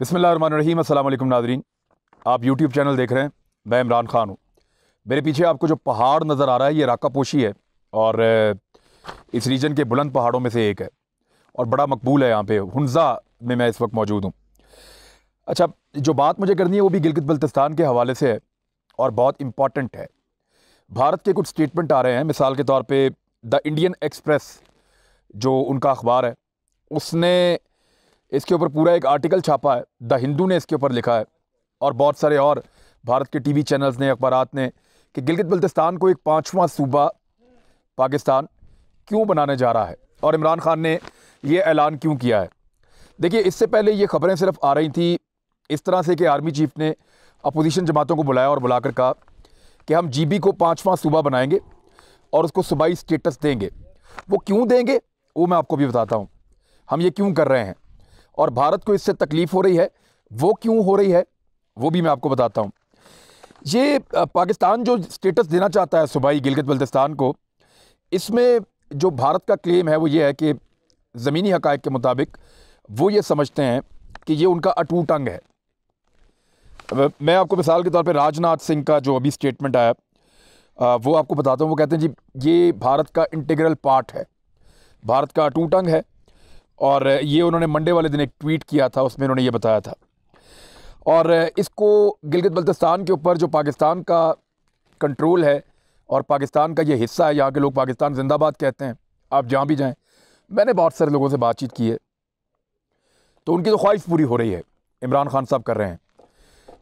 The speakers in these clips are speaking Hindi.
बसमीम अल्लाम नाजरीन आप यूट्यूब चैनल देख रहे हैं मैं इमरान ख़ान हूँ मेरे पीछे आपको जो पहाड़ नज़र आ रहा है ये राका पोशी है और इस रीजन के बुलंद पहाड़ों में से एक है और बड़ा मकबूल है यहाँ पे हंजा में मैं इस वक्त मौजूद हूँ अच्छा जो बात मुझे करनी है वो भी गिलगित बल्तिस्तान के हवाले से है और बहुत इम्पॉर्टेंट है भारत के कुछ स्टेटमेंट आ रहे हैं मिसाल के तौर पर द इंडियन एक्सप्रेस जो उनका अखबार है उसने इसके ऊपर पूरा एक आर्टिकल छापा है द हिंदू ने इसके ऊपर लिखा है और बहुत सारे और भारत के टीवी चैनल्स ने अखबार ने कि गिलगित बल्तिस्तान को एक पाँचवा सूबा पाकिस्तान क्यों बनाने जा रहा है और इमरान खान ने यह ऐलान क्यों किया है देखिए इससे पहले ये खबरें सिर्फ आ रही थी इस तरह से कि आर्मी चीफ ने अपोजिशन जमातों को बुलाया और बुलाकर कहा कि हम जीबी को पाँचवा सूबा बनाएंगे और उसको सूबाई स्टेटस देंगे वो क्यों देंगे वो मैं आपको भी बताता हूँ हम ये क्यों कर रहे हैं और भारत को इससे तकलीफ़ हो रही है वो क्यों हो रही है वो भी मैं आपको बताता हूँ ये पाकिस्तान जो स्टेटस देना चाहता है सूबाई गिलगित बल्तिस्तान को इसमें जो भारत का क्लेम है वो ये है कि ज़मीनी हक़ के मुताबिक वो ये समझते हैं कि ये उनका अटूट अंग है मैं आपको मिसाल के तौर पे राजनाथ सिंह का जो अभी स्टेटमेंट आया वो आपको बताता हूँ वो कहते हैं जी ये भारत का इंटीग्रल पार्ट है भारत का अटूट अंग है और ये उन्होंने मंडे वाले दिन एक ट्वीट किया था उसमें उन्होंने ये बताया था और इसको गिलगित बल्तिस्तान के ऊपर जो पाकिस्तान का कंट्रोल है और पाकिस्तान का ये हिस्सा है यहाँ के लोग पाकिस्तान जिंदाबाद कहते हैं आप जहाँ भी जाएँ मैंने बहुत सारे लोगों से बातचीत की है तो उनकी तो ख्वाहिश पूरी हो रही है इमरान खान साहब कर रहे हैं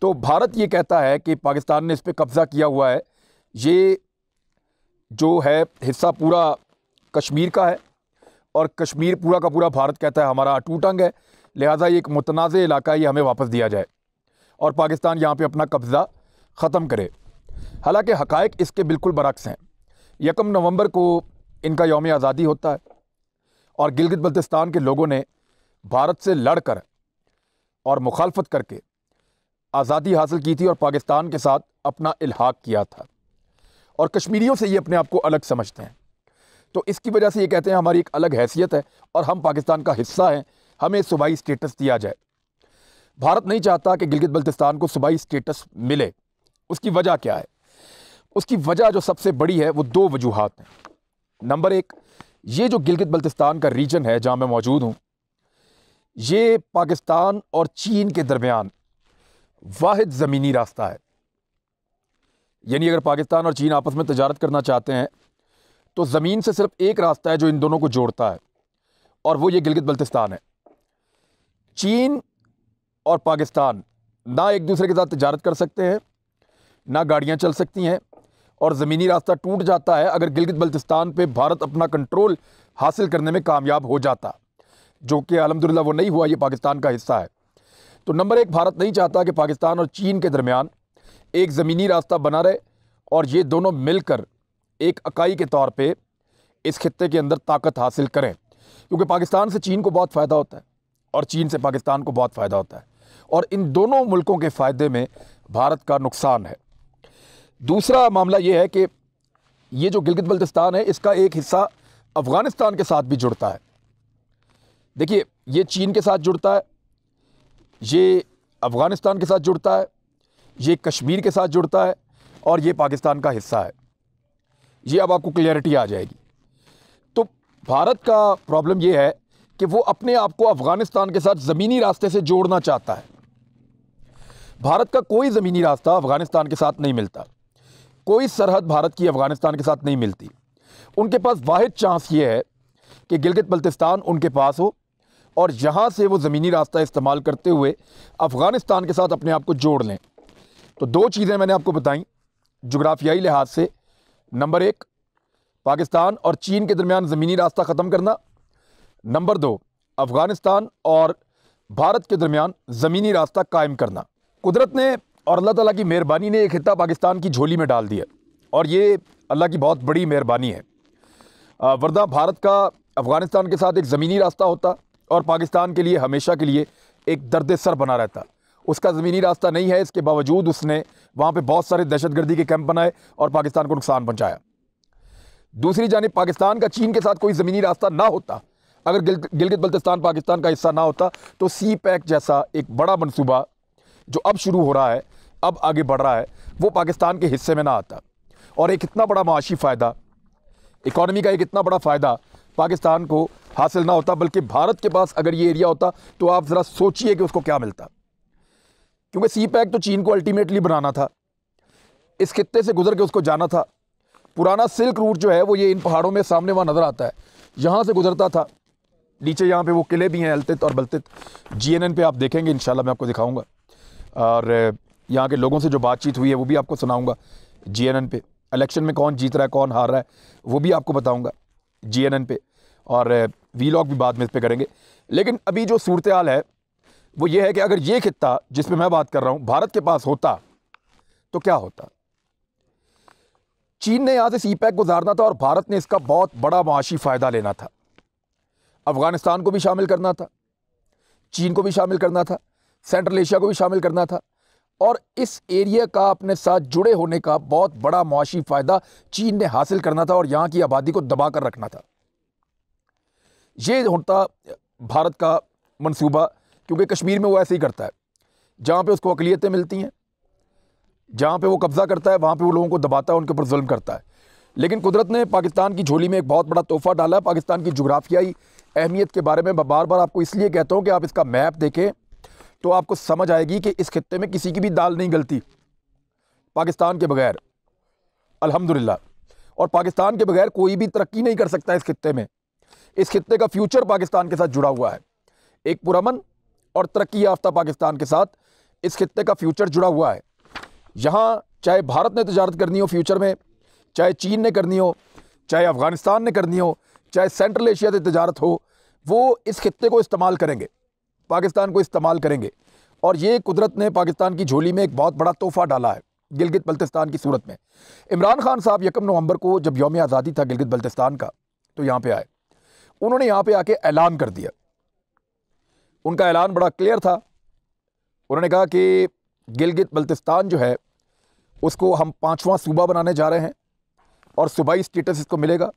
तो भारत ये कहता है कि पाकिस्तान ने इस पर कब्ज़ा किया हुआ है ये जो है हिस्सा पूरा कश्मीर का है और कश्मीर पूरा का पूरा भारत कहता है हमारा अटूट अंग है लिहाजा ये एक मुतनाज़ इलाका ये हमें वापस दिया जाए और पाकिस्तान यहाँ पर अपना कब्ज़ा ख़त्म करे हालाँकि हकैक इसके बिल्कुल बरक्स हैं यकम नवंबर को इनका योम आज़ादी होता है और गिलगित बल्तिस्तान के लोगों ने भारत से लड़कर और मुखालफत करके आज़ादी हासिल की थी और पाकिस्तान के साथ अपना इलाहा किया था और कश्मीरियों से ये अपने आप को अलग समझते हैं तो इसकी वजह से ये कहते हैं हमारी एक अलग हैसियत है और हम पाकिस्तान का हिस्सा हैं हमें सूबाई स्टेटस दिया जाए भारत नहीं चाहता कि गिलगित बल्तिस्तान को सूबाई स्टेटस मिले उसकी वजह क्या है उसकी वजह जो सबसे बड़ी है वो दो वजूहत हैं नंबर एक ये जो गिलगित बल्तिस्तान का रीजन है जहाँ मैं मौजूद हूँ ये पाकिस्तान और चीन के दरमियान वाद ज़मीनी रास्ता है यानी अगर पाकिस्तान और चीन आपस में तजारत करना चाहते हैं तो ज़मीन से सिर्फ एक रास्ता है जो इन दोनों को जोड़ता है और वो ये गिलगित बल्तिस्तान है चीन और पाकिस्तान ना एक दूसरे के साथ तजारत कर सकते हैं ना गाड़ियाँ चल सकती हैं और ज़मीनी रास्ता टूट जाता है अगर गिलगित बल्तिस्तान पर भारत अपना कंट्रोल हासिल करने में कामयाब हो जाता जो कि अलहमदिल्ला वो नहीं हुआ ये पाकिस्तान का हिस्सा है तो नंबर एक भारत नहीं चाहता कि पाकिस्तान और चीन के दरमियान एक ज़मीनी रास्ता बना रहे और ये दोनों मिलकर एक इकाई के तौर पर इस खत्े के अंदर ताकत हासिल करें क्योंकि पाकिस्तान से चीन को बहुत फ़ायदा होता है और चीन से पाकिस्तान को बहुत फ़ायदा होता है और इन दोनों मुल्कों के फ़ायदे में भारत का नुकसान है दूसरा मामला ये है कि ये जो गिलगित बल्तिस्तान है इसका एक हिस्सा अफ़गानिस्तान के साथ भी जुड़ता है देखिए ये चीन के साथ जुड़ता है ये अफ़गानिस्तान के साथ जुड़ता है ये कश्मीर के साथ जुड़ता है और ये पाकिस्तान का हिस्सा है ये अब आपको क्लियरिटी आ जाएगी तो भारत का प्रॉब्लम ये है कि वो अपने आप को अफ़गानिस्तान के साथ ज़मीनी रास्ते से जोड़ना चाहता है भारत का कोई ज़मीनी रास्ता अफ़गानिस्तान के साथ नहीं मिलता कोई सरहद भारत की अफ़गानिस्तान के साथ नहीं मिलती उनके पास वाद चांस ये है कि गिलगित बल्तिस्तान उनके पास हो और यहाँ से वो ज़मीनी रास्ता इस्तेमाल करते हुए अफ़गानिस्तान के साथ अपने आप को जोड़ लें तो दो चीज़ें मैंने आपको बताई जुग्राफियाई लिहाज से नंबर एक पाकिस्तान और चीन के दरमियान ज़मीनी रास्ता ख़त्म करना नंबर दो अफ़गानिस्तान और भारत के दरमियान ज़मीनी रास्ता कायम करना कुदरत ने और अल्लाह ताला की मेहरबानी ने एक खत्ता पाकिस्तान की झोली में डाल दिया और ये अल्लाह की बहुत बड़ी मेहरबानी है वरना भारत का अफ़गानिस्तान के साथ एक ज़मीनी रास्ता होता और पाकिस्तान के लिए हमेशा के लिए एक दर्द सर बना रहता उसका ज़मीनी रास्ता नहीं है इसके बावजूद उसने वहाँ पर बहुत सारे दहशतगर्दी के कैंप बनाए और पाकिस्तान को नुकसान पहुँचाया दूसरी जानब पाकिस्तान का चीन के साथ कोई ज़मीनी रास्ता ना होता अगर गिलगित बल्तिस्तान पाकिस्तान का हिस्सा ना होता तो सी पैक जैसा एक बड़ा मनसूबा जो अब शुरू हो रहा है अब आगे बढ़ रहा है वो पाकिस्तान के हिस्से में ना आता और एक इतना बड़ा माशी फ़ायदा इकॉनमी का एक इतना बड़ा फ़ायदा पाकिस्तान को हासिल ना होता बल्कि भारत के पास अगर ये एरिया होता तो आप ज़रा सोचिए कि उसको क्या मिलता क्योंकि सी पैक तो चीन को अल्टीमेटली बनाना था इस खत्े से गुजर के उसको जाना था पुराना सिल्क रूट जो है वो ये इन पहाड़ों में सामने वहाँ नज़र आता है यहाँ से गुजरता था नीचे यहाँ पे वो किले भी हैं अलतित और बलतित जीएनएन पे आप देखेंगे इन मैं आपको दिखाऊंगा और यहाँ के लोगों से जो बातचीत हुई है वो भी आपको सुनाऊँगा जीएनएन पे इलेक्शन में कौन जीत रहा है कौन हार रहा है वो भी आपको बताऊँगा जी पे और वी भी बाद में इस पर करेंगे लेकिन अभी जो सूरत हाल है वो ये है कि अगर ये खत्ता जिस पे मैं बात कर रहा हूँ भारत के पास होता तो क्या होता चीन ने यहाँ से सी पैक गुजारना था और भारत ने इसका बहुत बड़ा माशी फ़ायदा लेना था अफ़गानिस्तान को भी शामिल करना था चीन को भी शामिल करना था सेंट्रल एशिया को भी शामिल करना था और इस एरिया का अपने साथ जुड़े होने का बहुत बड़ा मुआशी फ़ायदा चीन ने हासिल करना था और यहाँ की आबादी को दबा कर रखना था ये होता भारत का मनसूबा क्योंकि कश्मीर में वो ऐसे ही करता है जहाँ पे उसको अकलीतें मिलती हैं जहाँ पे वो कब्ज़ा करता है वहाँ पे वो लोगों को दबाता है उनके ऊपर जुल्म करता है लेकिन कुदरत ने पाकिस्तान की झोली में एक बहुत बड़ा तोहफ़ा डाला है पाकिस्तान की जुग्राफियाई अहमियत के बारे में मैं बार बार आपको इसलिए कहता हूँ कि आप इसका मैप देखें तो आपको समझ आएगी कि इस खत्े में किसी की भी दाल नहीं गलती पाकिस्तान के बगैर अलहमदिल्ला और पाकिस्तान के बगैर कोई भी तरक्की नहीं कर सकता इस खत्े में इस खत्े का फ्यूचर पाकिस्तान के साथ जुड़ा हुआ है एक पुरमन और तरक्की याफ्ता पाकिस्तान के साथ इस खत्े का फ्यूचर जुड़ा हुआ है यहाँ चाहे भारत ने तजारत करनी हो फ्यूचर में चाहे चीन ने करनी हो चाहे अफ़गानिस्तान ने करनी हो चाहे सेंट्रल एशिया से तजारत हो वो इस खत्े को इस्तेमाल करेंगे पाकिस्तान को इस्तेमाल करेंगे और ये कुदरत ने पाकिस्तान की झोली में एक बहुत बड़ा तोहफ़ा डाला है गिलगित बल्तिस्तान की सूरत में इमरान खान साहब यकम नवंबर को जब योम आज़ादी था गिलगित बल्तिस्तान का तो यहाँ पे आए उन्होंने यहाँ पे आके ऐलान कर दिया उनका ऐलान बड़ा क्लियर था उन्होंने कहा कि गिलगित बल्तिस्तान जो है उसको हम पाँचवा सूबा बनाने जा रहे हैं और सूबाई स्टेटस इसको मिलेगा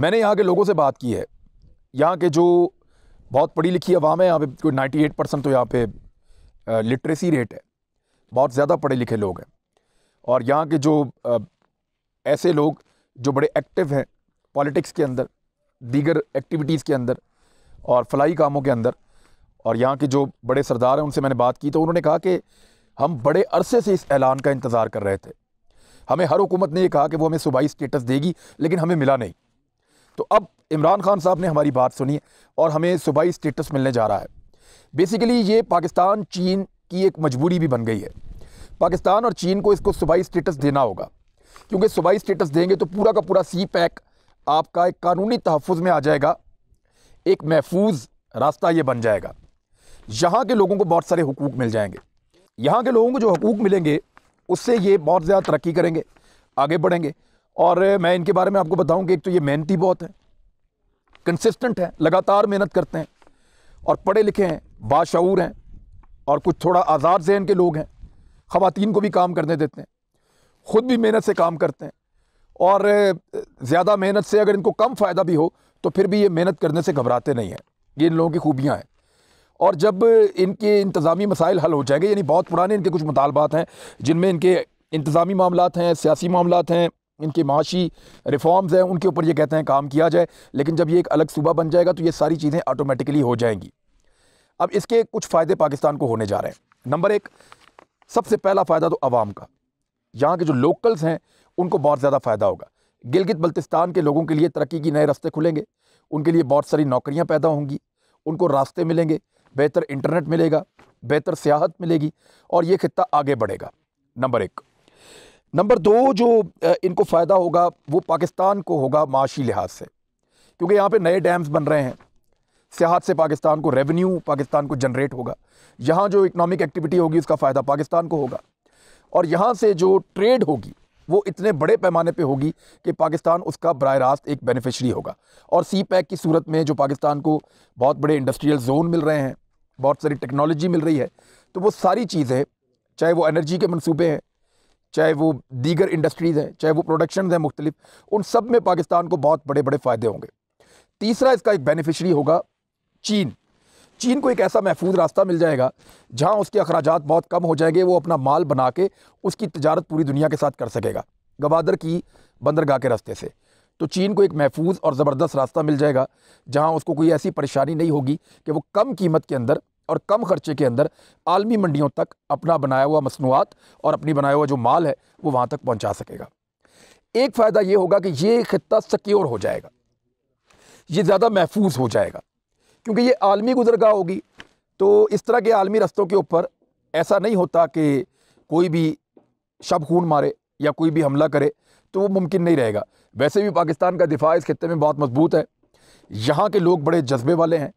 मैंने यहाँ के लोगों से बात की है यहाँ के जो बहुत पढ़ी लिखी आवाम है यहाँ पे कोई नाइन्टी एट परसेंट तो यहाँ पे लिटरेसी रेट है बहुत ज़्यादा पढ़े लिखे लोग हैं और यहाँ के जो ऐसे लोग जो बड़े एक्टिव हैं पॉलिटिक्स के अंदर दीगर एक्टिविटीज़ के अंदर और फलाई कामों के अंदर और यहाँ के जो बड़े सरदार हैं उनसे मैंने बात की तो उन्होंने कहा कि हम बड़े अरसे से इस ऐलान का इंतज़ार कर रहे थे हमें हर हुकूमत ने यह कहा कि वो हमें सूबाई स्टेटस देगी लेकिन हमें मिला नहीं तो अब इमरान खान साहब ने हमारी बात सुनी और हमें सूबाई स्टेटस मिलने जा रहा है बेसिकली ये पाकिस्तान चीन की एक मजबूरी भी बन गई है पाकिस्तान और चीन को इसको सूबाई स्टेटस देना होगा क्योंकि सूबाई स्टेटस देंगे तो पूरा का पूरा सी पैक आपका एक कानूनी तहफ़ में आ जाएगा एक महफूज रास्ता ये बन जाएगा यहाँ के लोगों को बहुत सारे हकूक़ मिल जाएंगे यहाँ के लोगों को जो हकूक़ मिलेंगे उससे ये बहुत ज़्यादा तरक्की करेंगे आगे बढ़ेंगे और मैं इनके बारे में आपको बताऊँगी कि एक तो ये मेहनती बहुत है कंसिस्टेंट है लगातार मेहनत करते हैं और पढ़े लिखे हैं बाशूर हैं और कुछ थोड़ा आज़ाद जहन के लोग हैं ख़वान को भी काम करने देते हैं ख़ुद भी मेहनत से काम करते हैं और ज़्यादा मेहनत से अगर इनको कम फ़ायदा भी हो तो फिर भी ये मेहनत करने से घबराते नहीं हैं ये इन लोगों की खूबियाँ हैं और जब इनके इंतज़ामी मसाइल हल हो जाएंगे यानी बहुत पुराने इनके कुछ मुतालबात हैं जिनमें इनके इंतज़ामी मामला हैं सियासी मामला हैं इनके माशी रिफॉर्म्स हैं उनके ऊपर ये कहते हैं काम किया जाए लेकिन जब ये एक अलग सूबा बन जाएगा तो ये सारी चीज़ें ऑटोमेटिकली हो जाएंगी अब इसके कुछ फ़ायदे पाकिस्तान को होने जा रहे हैं नंबर एक सबसे पहला फ़ायदा तो आवाम का यहाँ के जो लोकल्स हैं उनको बहुत ज़्यादा फ़ायदा होगा गिलगित बल्तिस्तान के लोगों के लिए तरक्की की नए रास्ते खुलेंगे उनके लिए बहुत सारी नौकरियाँ पैदा होंगी उनको रास्ते मिलेंगे बेहतर इंटरनेट मिलेगा बेहतर सियाहत मिलेगी और ये खत्ता आगे बढ़ेगा नंबर एक नंबर दो जो इनको फ़ायदा होगा वो पाकिस्तान को होगा माशी लिहाज से क्योंकि यहाँ पे नए डैम्स बन रहे हैं सियाहत से पाकिस्तान को रेवेन्यू पाकिस्तान को जनरेट होगा यहाँ जो इकनॉमिक एक्टिविटी होगी उसका फ़ायदा पाकिस्तान को होगा और यहाँ से जो ट्रेड होगी वो इतने बड़े पैमाने पे होगी कि पाकिस्तान उसका बर रास्त एक बेनिफिशरी होगा और सी पैक की सूरत में जो पाकिस्तान को बहुत बड़े इंडस्ट्रियल जोन मिल रहे हैं बहुत सारी टेक्नोलॉजी मिल रही है तो वो सारी चीज़ें चाहे वो एनर्जी के मनसूबे हैं चाहे वो दीगर इंडस्ट्रीज़ हैं चाहे वो प्रोडक्शन हैं मुख्तलिफ उन सब में पाकिस्तान को बहुत बड़े बड़े फ़ायदे होंगे तीसरा इसका एक बेनिफिशरी होगा चीन चीन को एक ऐसा महफूज रास्ता मिल जाएगा जहाँ उसके अखराज बहुत कम हो जाएंगे वो अपना माल बना के उसकी तजारत पूरी दुनिया के साथ कर सकेगा गवादर की बंदरगाह के रास्ते से तो चीन को एक महफूज और ज़बरदस्त रास्ता मिल जाएगा जहाँ उसको कोई ऐसी परेशानी नहीं होगी कि वो कम कीमत के अंदर और कम ख़र्चे के अंदर आलमी मंडियों तक अपना बनाया हुआ मसनूआत और अपनी बनाया हुआ जो माल है वो वहाँ तक पहुँचा सकेगा एक फ़ायदा ये होगा कि ये खत्ता सिक्योर हो जाएगा ये ज़्यादा महफूज हो जाएगा क्योंकि ये आलमी गुजरगाह होगी तो इस तरह के आलमी रस्तों के ऊपर ऐसा नहीं होता कि कोई भी शब खून मारे या कोई भी हमला करे तो वो मुमकिन नहीं रहेगा वैसे भी पाकिस्तान का दिफा इस खत्े में बहुत मजबूत है यहाँ के लोग बड़े जज्बे वाले हैं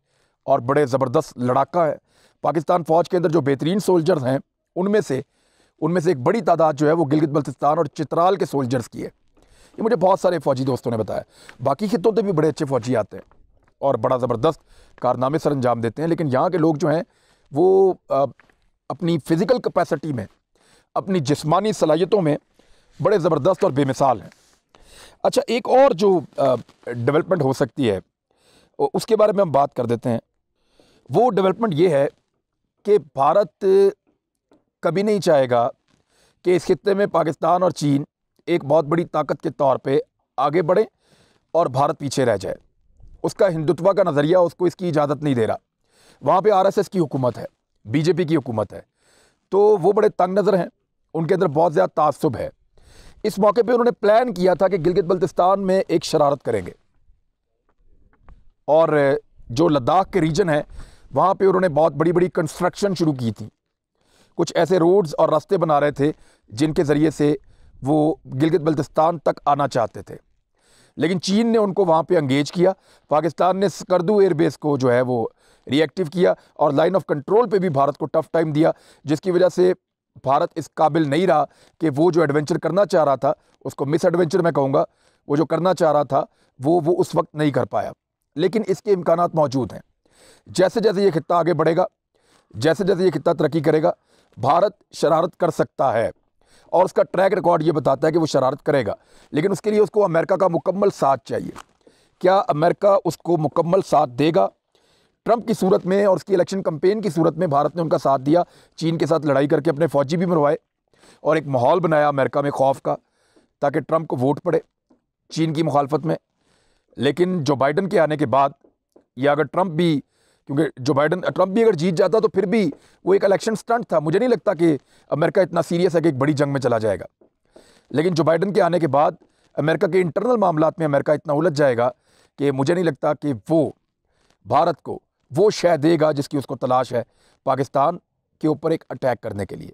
और बड़े ज़बरदस्त लड़ाका है पाकिस्तान फ़ौज के अंदर जो बेहतरीन सोल्जर्स हैं उनमें से उनमें से एक बड़ी तादाद जो है वो गिलगित बल्तिस्तान और चित्राल के सोल्जर्स की है ये मुझे बहुत सारे फ़ौजी दोस्तों ने बताया बाकी खितों से भी बड़े अच्छे फ़ौजी आते हैं और बड़ा ज़बरदस्त कारनामे सर अंजाम देते हैं लेकिन यहाँ के लोग जो हैं वो अपनी फ़िज़िकल कैपेसिटी में अपनी जिस्मानी सलाहियतों में बड़े ज़बरदस्त और बेमिसाल हैं अच्छा एक और जो डेवलपमेंट हो सकती है उसके बारे में हम बात कर देते हैं वो डेवलपमेंट ये है कि भारत कभी नहीं चाहेगा कि इस खत्े में पाकिस्तान और चीन एक बहुत बड़ी ताकत के तौर पे आगे बढ़ें और भारत पीछे रह जाए उसका हिंदुत्व का नज़रिया उसको इसकी इजाज़त नहीं दे रहा वहाँ पर आर एस एस की हुकूमत है बीजेपी की हुकूमत है तो वो बड़े तंग नज़र हैं उनके अंदर बहुत ज़्यादा तासब है इस मौके पे उन्होंने प्लान किया था कि गिलगित बल्तिस्तान में एक शरारत करेंगे और जो लद्दाख के रीजन है वहाँ पर उन्होंने बहुत बड़ी बड़ी कंस्ट्रक्शन शुरू की थी कुछ ऐसे रोड्स और रास्ते बना रहे थे जिनके ज़रिए से वो गिलगित बल्तिस्तान तक आना चाहते थे लेकिन चीन ने उनको वहाँ पर अंगेज किया पाकिस्तान ने स्कर्दू एयरबेस को जो है वो रिएक्टिव किया और लाइन ऑफ कंट्रोल पर भी भारत को टफ टाइम दिया जिसकी वजह से भारत इस काबिल नहीं रहा कि वो जो एडवेंचर करना चाह रहा था उसको मिस एडवेंचर मैं कहूँगा वो जो करना चाह रहा था वो वो उस वक्त नहीं कर पाया लेकिन इसके इम्कान मौजूद हैं जैसे जैसे ये खत्ता आगे बढ़ेगा जैसे जैसे ये खत्ता तरक्की करेगा भारत शरारत कर सकता है और उसका ट्रैक रिकॉर्ड ये बताता है कि वो शरारत करेगा लेकिन उसके लिए उसको अमेरिका का मुकम्मल साथ चाहिए क्या अमेरिका उसको मुकम्मल साथ देगा ट्रंप की सूरत में और उसकी इलेक्शन कंपेन की सूरत में भारत ने उनका साथ दिया चीन के साथ लड़ाई करके अपने फ़ौजी भी मरवाए और एक माहौल बनाया अमेरिका में खौफ का ताकि ट्रंप को वोट पड़े चीन की मुखालफत में लेकिन जो बाइडन के आने के बाद या अगर ट्रंप भी क्योंकि जो बाइडन ट्रंप भी अगर जीत जाता तो फिर भी वो एक इलेक्शन स्टंट था मुझे नहीं लगता कि अमेरिका इतना सीरियस है कि एक बड़ी जंग में चला जाएगा लेकिन जो बाइडन के आने के बाद अमेरिका के इंटरनल मामला में अमेरिका इतना उलझ जाएगा कि मुझे नहीं लगता कि वो भारत को वो शह देगा जिसकी उसको तलाश है पाकिस्तान के ऊपर एक अटैक करने के लिए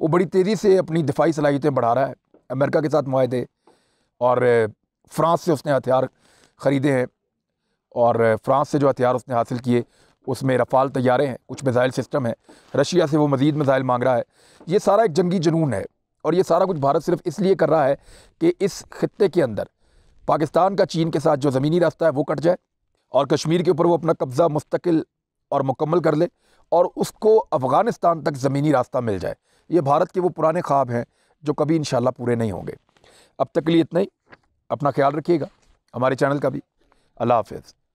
वो बड़ी तेज़ी से अपनी दिफाही सलाहियतें बढ़ा रहा है अमेरिका के साथ माहे और फ्रांस से उसने हथियार ख़रीदे हैं और फ्रांस से जो हथियार उसने हासिल किए उसमें रफ़ाल तैयारे हैं कुछ मिज़ाइल सिस्टम है रशिया से वो मज़ीद मिज़ाइल मांग रहा है ये सारा एक जंगी जुनून है और ये सारा कुछ भारत सिर्फ इसलिए कर रहा है कि इस खत्े के अंदर पाकिस्तान का चीन के साथ जो ज़मीनी रास्ता है वो कट जाए और कश्मीर के ऊपर वो अपना कब्ज़ा मुस्तकिल और मुकम्मल कर ले और उसको अफ़गानिस्तान तक ज़मीनी रास्ता मिल जाए ये भारत के वो पुराने ख्वाब हैं जो कभी इन पूरे नहीं होंगे अब तक के लिए इतना ही अपना ख्याल रखिएगा हमारे चैनल का भी अल्लाह हाफिज़